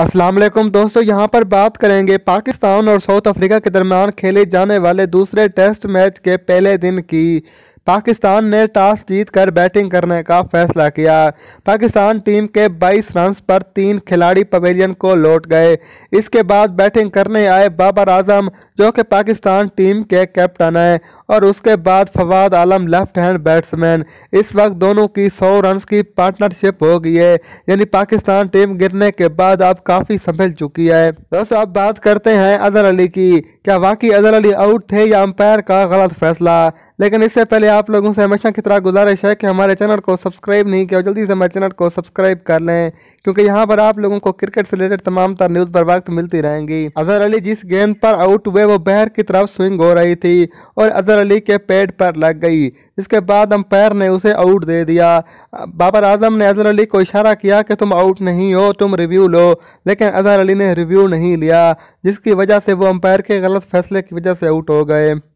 अस्सलाम वालेकुम दोस्तों यहां पर बात करेंगे पाकिस्तान और साउथ अफ्रीका के दरमियान खेले जाने वाले दूसरे टेस्ट मैच के पहले दिन की पाकिस्तान ने टॉस जीतकर बैटिंग करने का फैसला किया पाकिस्तान टीम के 22 रन पर तीन खिलाड़ी पवेलियन को लौट गए इसके बाद बैटिंग करने आए बाबर आजम जो कि पाकिस्तान टीम के कैप्टन हैं और उसके बाद Fawad Alam left hand batsman इस वक्त दोनों की 100 रन की पार्टनरशिप हो गई है यानी पाकिस्तान टीम गिरने के बाद अब काफ़ी संभल चुकी है दोस्तों अब बात करते हैं अजहर अली की क्या वाकई अजहर अली आउट थे या अंपायर का गलत फैसला लेकिन इससे पहले आप लोगों से हमेशा की तरह गुजारिश है कि हमारे चैनल को सब्सक्राइब नहीं किया जल्दी से हमारे चैनल को सब्सक्राइब कर लें क्योंकि यहाँ पर आप लोगों को क्रिकेट से रिलेटेड तमाम तरह न्यूज़ पर वक्त मिलती रहेंगी अजहर अली जिस गेंद पर आउट हुए वो बहर की तरफ स्विंग हो रही थी और अजहर अली के पेड़ पर लग गई इसके बाद अंपायर ने उसे आउट दे दिया बाबर आजम ने अजहर अली को इशारा किया कि तुम आउट नहीं हो तुम रिव्यू लो लेकिन अजहर अली ने रिव्यू नहीं लिया जिसकी वजह से वो अंपायर के गलत फैसले की वजह से आउट हो गए